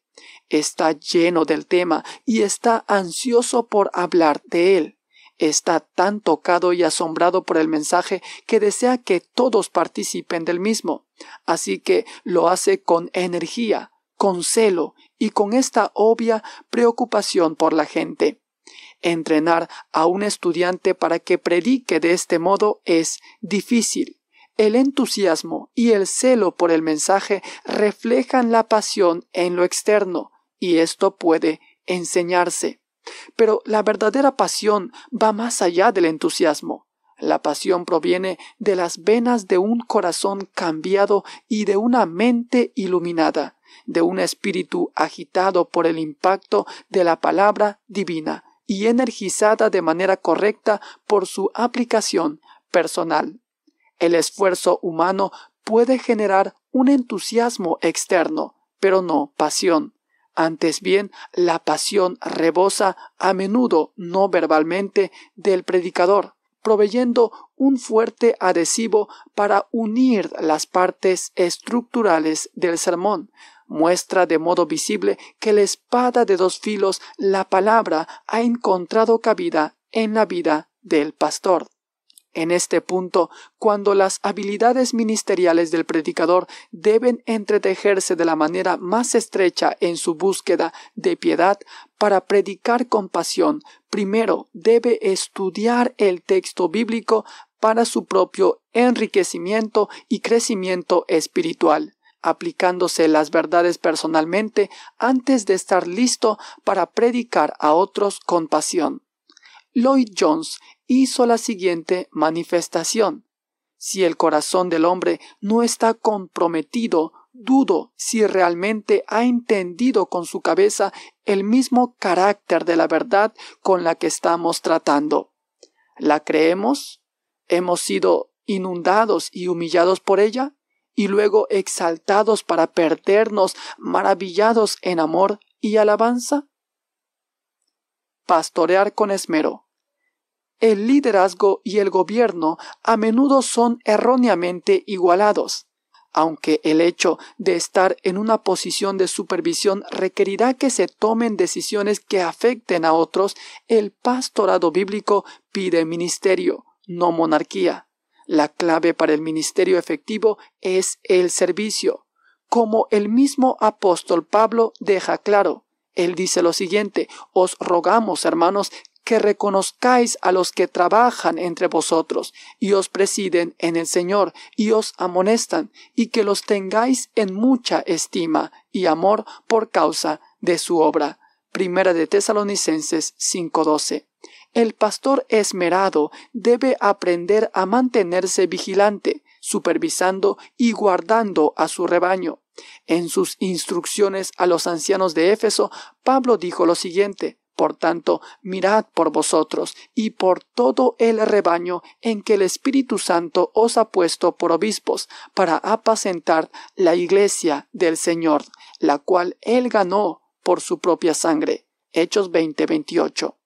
Está lleno del tema y está ansioso por hablar de él está tan tocado y asombrado por el mensaje que desea que todos participen del mismo. Así que lo hace con energía, con celo y con esta obvia preocupación por la gente. Entrenar a un estudiante para que predique de este modo es difícil. El entusiasmo y el celo por el mensaje reflejan la pasión en lo externo, y esto puede enseñarse. Pero la verdadera pasión va más allá del entusiasmo. La pasión proviene de las venas de un corazón cambiado y de una mente iluminada, de un espíritu agitado por el impacto de la palabra divina, y energizada de manera correcta por su aplicación personal. El esfuerzo humano puede generar un entusiasmo externo, pero no pasión. Antes bien, la pasión rebosa a menudo no verbalmente del predicador, proveyendo un fuerte adhesivo para unir las partes estructurales del sermón, muestra de modo visible que la espada de dos filos, la palabra, ha encontrado cabida en la vida del pastor. En este punto, cuando las habilidades ministeriales del predicador deben entretejerse de la manera más estrecha en su búsqueda de piedad, para predicar con pasión, primero debe estudiar el texto bíblico para su propio enriquecimiento y crecimiento espiritual aplicándose las verdades personalmente antes de estar listo para predicar a otros con pasión. Lloyd Jones hizo la siguiente manifestación. Si el corazón del hombre no está comprometido, dudo si realmente ha entendido con su cabeza el mismo carácter de la verdad con la que estamos tratando. ¿La creemos? ¿Hemos sido inundados y humillados por ella? y luego exaltados para perdernos, maravillados en amor y alabanza? Pastorear con esmero. El liderazgo y el gobierno a menudo son erróneamente igualados aunque el hecho de estar en una posición de supervisión requerirá que se tomen decisiones que afecten a otros, el pastorado bíblico pide ministerio, no monarquía. La clave para el ministerio efectivo es el servicio. Como el mismo apóstol Pablo deja claro, él dice lo siguiente, os rogamos, hermanos, que reconozcáis a los que trabajan entre vosotros y os presiden en el Señor y os amonestan, y que los tengáis en mucha estima y amor por causa de su obra. Primera de Tesalonicenses 5:12. El pastor esmerado debe aprender a mantenerse vigilante, supervisando y guardando a su rebaño. En sus instrucciones a los ancianos de Éfeso, Pablo dijo lo siguiente, por tanto, mirad por vosotros y por todo el rebaño en que el Espíritu Santo os ha puesto por obispos, para apacentar la iglesia del Señor, la cual él ganó por su propia sangre. Hechos 20:28.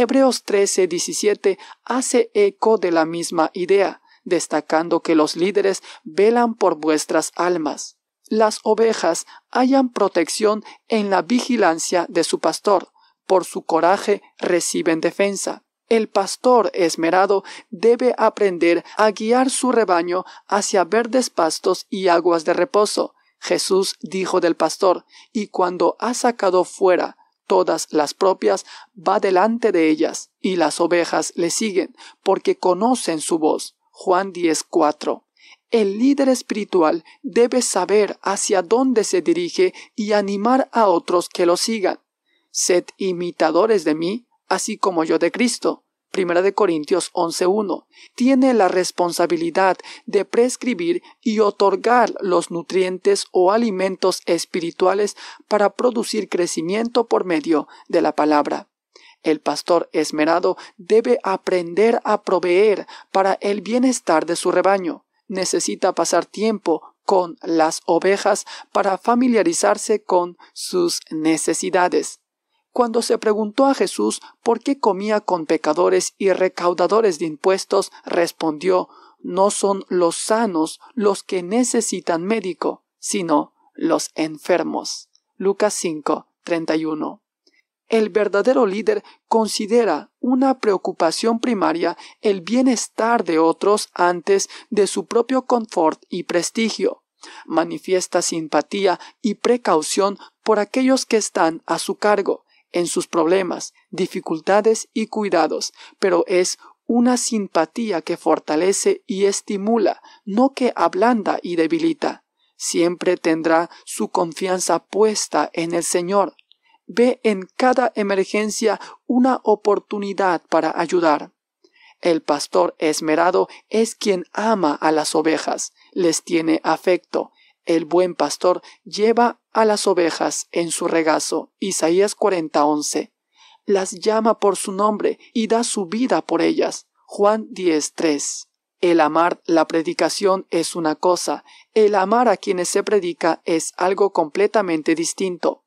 Hebreos 13, hace eco de la misma idea, destacando que los líderes velan por vuestras almas. Las ovejas hallan protección en la vigilancia de su pastor, por su coraje reciben defensa. El pastor esmerado debe aprender a guiar su rebaño hacia verdes pastos y aguas de reposo. Jesús dijo del pastor, y cuando ha sacado fuera todas las propias, va delante de ellas, y las ovejas le siguen, porque conocen su voz. Juan 10:4. El líder espiritual debe saber hacia dónde se dirige y animar a otros que lo sigan. Sed imitadores de mí, así como yo de Cristo. Primera de Corintios 11.1, tiene la responsabilidad de prescribir y otorgar los nutrientes o alimentos espirituales para producir crecimiento por medio de la palabra. El pastor esmerado debe aprender a proveer para el bienestar de su rebaño. Necesita pasar tiempo con las ovejas para familiarizarse con sus necesidades cuando se preguntó a Jesús por qué comía con pecadores y recaudadores de impuestos, respondió, no son los sanos los que necesitan médico, sino los enfermos. Lucas 5, 31. El verdadero líder considera una preocupación primaria el bienestar de otros antes de su propio confort y prestigio. Manifiesta simpatía y precaución por aquellos que están a su cargo, en sus problemas, dificultades y cuidados, pero es una simpatía que fortalece y estimula, no que ablanda y debilita. Siempre tendrá su confianza puesta en el Señor. Ve en cada emergencia una oportunidad para ayudar. El pastor esmerado es quien ama a las ovejas, les tiene afecto, el buen pastor lleva a las ovejas en su regazo. Isaías 40:11. Las llama por su nombre y da su vida por ellas. Juan 10:3. El amar la predicación es una cosa, el amar a quienes se predica es algo completamente distinto.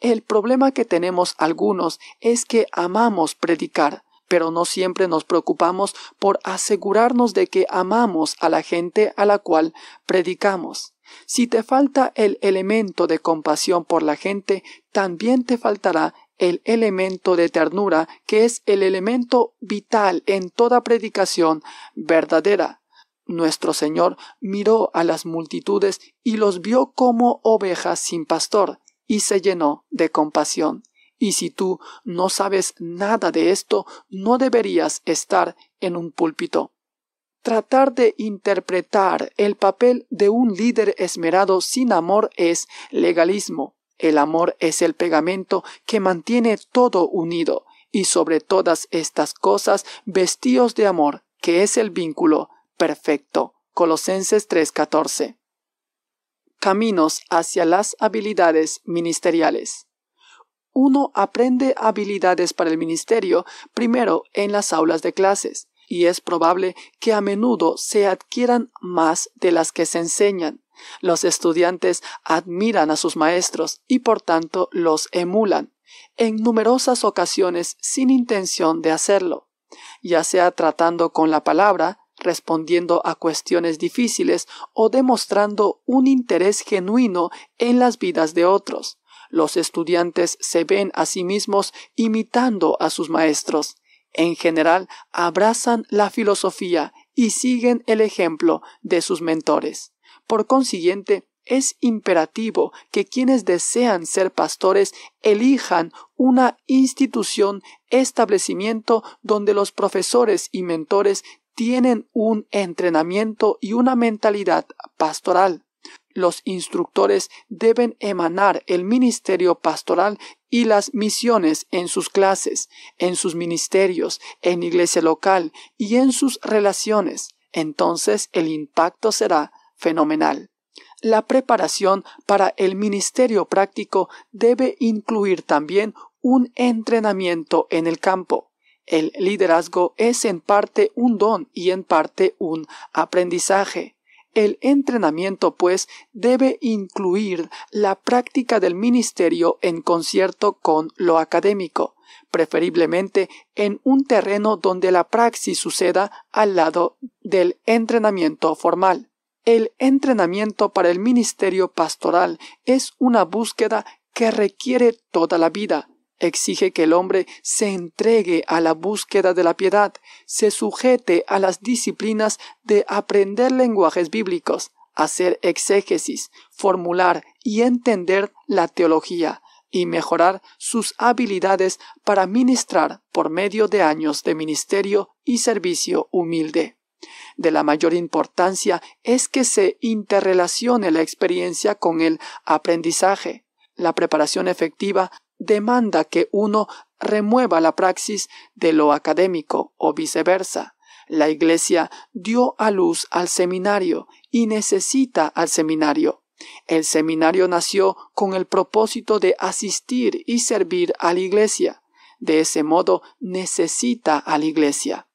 El problema que tenemos algunos es que amamos predicar, pero no siempre nos preocupamos por asegurarnos de que amamos a la gente a la cual predicamos. Si te falta el elemento de compasión por la gente, también te faltará el elemento de ternura, que es el elemento vital en toda predicación verdadera. Nuestro Señor miró a las multitudes y los vio como ovejas sin pastor, y se llenó de compasión. Y si tú no sabes nada de esto, no deberías estar en un púlpito. Tratar de interpretar el papel de un líder esmerado sin amor es legalismo. El amor es el pegamento que mantiene todo unido, y sobre todas estas cosas vestíos de amor, que es el vínculo perfecto. Colosenses 3:14. Caminos hacia las habilidades ministeriales. Uno aprende habilidades para el ministerio primero en las aulas de clases y es probable que a menudo se adquieran más de las que se enseñan. Los estudiantes admiran a sus maestros y por tanto los emulan, en numerosas ocasiones sin intención de hacerlo, ya sea tratando con la palabra, respondiendo a cuestiones difíciles o demostrando un interés genuino en las vidas de otros. Los estudiantes se ven a sí mismos imitando a sus maestros en general abrazan la filosofía y siguen el ejemplo de sus mentores. Por consiguiente, es imperativo que quienes desean ser pastores elijan una institución, establecimiento donde los profesores y mentores tienen un entrenamiento y una mentalidad pastoral los instructores deben emanar el ministerio pastoral y las misiones en sus clases, en sus ministerios, en iglesia local y en sus relaciones. Entonces el impacto será fenomenal. La preparación para el ministerio práctico debe incluir también un entrenamiento en el campo. El liderazgo es en parte un don y en parte un aprendizaje. El entrenamiento, pues, debe incluir la práctica del ministerio en concierto con lo académico, preferiblemente en un terreno donde la praxis suceda al lado del entrenamiento formal. El entrenamiento para el ministerio pastoral es una búsqueda que requiere toda la vida, Exige que el hombre se entregue a la búsqueda de la piedad, se sujete a las disciplinas de aprender lenguajes bíblicos, hacer exégesis, formular y entender la teología, y mejorar sus habilidades para ministrar por medio de años de ministerio y servicio humilde. De la mayor importancia es que se interrelacione la experiencia con el aprendizaje. La preparación efectiva demanda que uno remueva la praxis de lo académico o viceversa. La Iglesia dio a luz al seminario y necesita al seminario. El seminario nació con el propósito de asistir y servir a la Iglesia. De ese modo necesita a la Iglesia.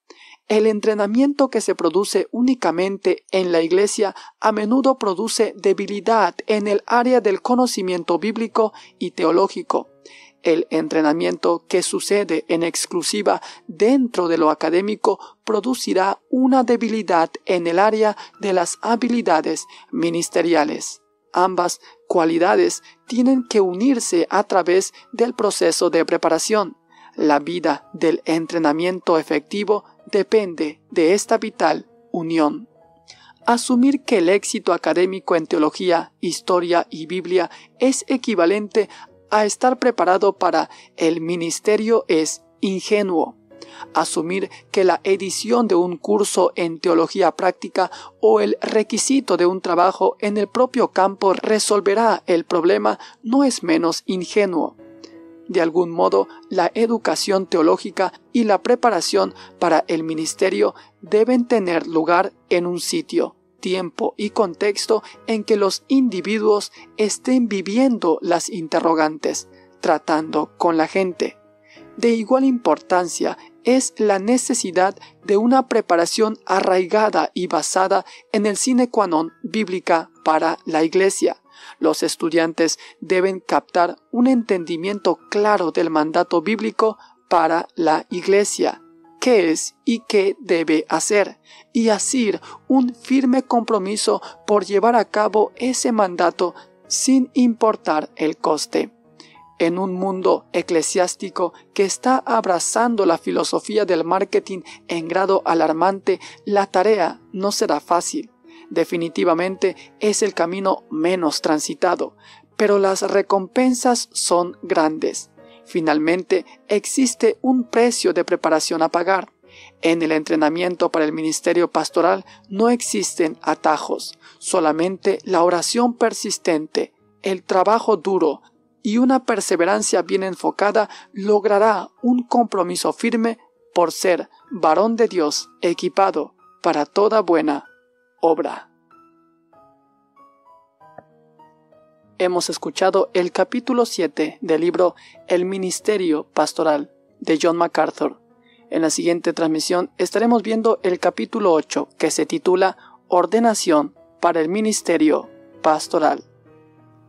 El entrenamiento que se produce únicamente en la Iglesia a menudo produce debilidad en el área del conocimiento bíblico y teológico el entrenamiento que sucede en exclusiva dentro de lo académico producirá una debilidad en el área de las habilidades ministeriales. Ambas cualidades tienen que unirse a través del proceso de preparación. La vida del entrenamiento efectivo depende de esta vital unión. Asumir que el éxito académico en teología, historia y Biblia es equivalente a estar preparado para el ministerio es ingenuo. Asumir que la edición de un curso en teología práctica o el requisito de un trabajo en el propio campo resolverá el problema no es menos ingenuo. De algún modo, la educación teológica y la preparación para el ministerio deben tener lugar en un sitio, tiempo y contexto en que los individuos estén viviendo las interrogantes, tratando con la gente. De igual importancia es la necesidad de una preparación arraigada y basada en el sine qua non bíblica para la Iglesia. Los estudiantes deben captar un entendimiento claro del mandato bíblico para la Iglesia qué es y qué debe hacer, y asir un firme compromiso por llevar a cabo ese mandato sin importar el coste. En un mundo eclesiástico que está abrazando la filosofía del marketing en grado alarmante, la tarea no será fácil. Definitivamente es el camino menos transitado, pero las recompensas son grandes. Finalmente, existe un precio de preparación a pagar. En el entrenamiento para el ministerio pastoral no existen atajos, solamente la oración persistente, el trabajo duro y una perseverancia bien enfocada logrará un compromiso firme por ser varón de Dios equipado para toda buena obra. hemos escuchado el capítulo 7 del libro El Ministerio Pastoral de John MacArthur. En la siguiente transmisión estaremos viendo el capítulo 8 que se titula Ordenación para el Ministerio Pastoral.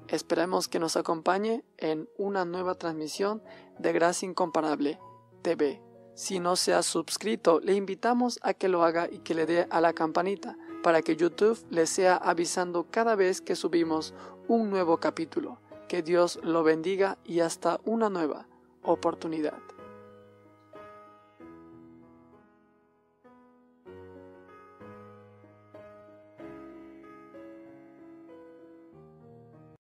Esperemos que nos acompañe en una nueva transmisión de Gracia Incomparable TV. Si no se ha suscrito, le invitamos a que lo haga y que le dé a la campanita para que YouTube les sea avisando cada vez que subimos un nuevo capítulo. Que Dios lo bendiga y hasta una nueva oportunidad.